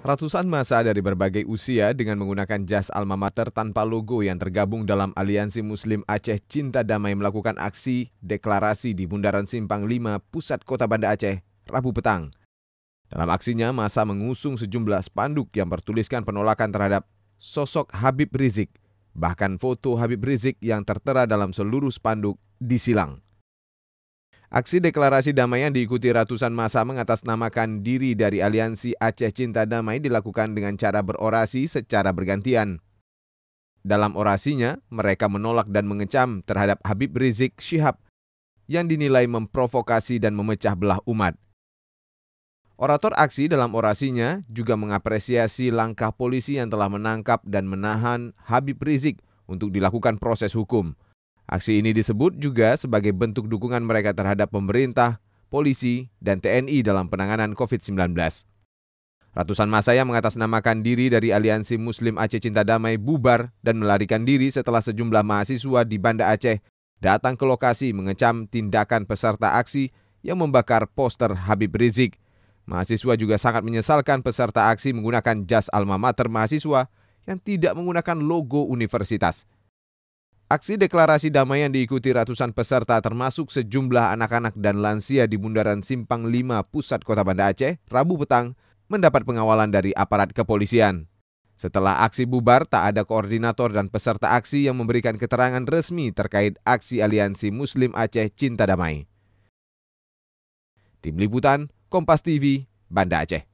Ratusan masa dari berbagai usia dengan menggunakan jas alma mater tanpa logo yang tergabung dalam Aliansi Muslim Aceh Cinta Damai melakukan aksi deklarasi di Bundaran Simpang 5, pusat kota Banda Aceh, Rabu petang. Dalam aksinya, masa mengusung sejumlah spanduk yang bertuliskan penolakan terhadap sosok Habib Rizik. Bahkan foto Habib Rizik yang tertera dalam seluruh spanduk disilang. Aksi deklarasi damai yang diikuti ratusan masa mengatasnamakan diri dari aliansi Aceh Cinta Damai dilakukan dengan cara berorasi secara bergantian. Dalam orasinya, mereka menolak dan mengecam terhadap Habib Rizik Syihab yang dinilai memprovokasi dan memecah belah umat. Orator aksi dalam orasinya juga mengapresiasi langkah polisi yang telah menangkap dan menahan Habib Rizik untuk dilakukan proses hukum. Aksi ini disebut juga sebagai bentuk dukungan mereka terhadap pemerintah, polisi, dan TNI dalam penanganan COVID-19. Ratusan masa yang mengatasnamakan diri dari Aliansi Muslim Aceh Cinta Damai bubar dan melarikan diri setelah sejumlah mahasiswa di Banda Aceh datang ke lokasi mengecam tindakan peserta aksi yang membakar poster Habib Rizik. Mahasiswa juga sangat menyesalkan peserta aksi menggunakan jas alma mater mahasiswa yang tidak menggunakan logo universitas. Aksi deklarasi damai yang diikuti ratusan peserta termasuk sejumlah anak-anak dan lansia di bundaran Simpang 5 pusat kota Banda Aceh, Rabu petang, mendapat pengawalan dari aparat kepolisian. Setelah aksi bubar, tak ada koordinator dan peserta aksi yang memberikan keterangan resmi terkait aksi Aliansi Muslim Aceh Cinta Damai. Tim Liputan, Kompas TV, Banda Aceh.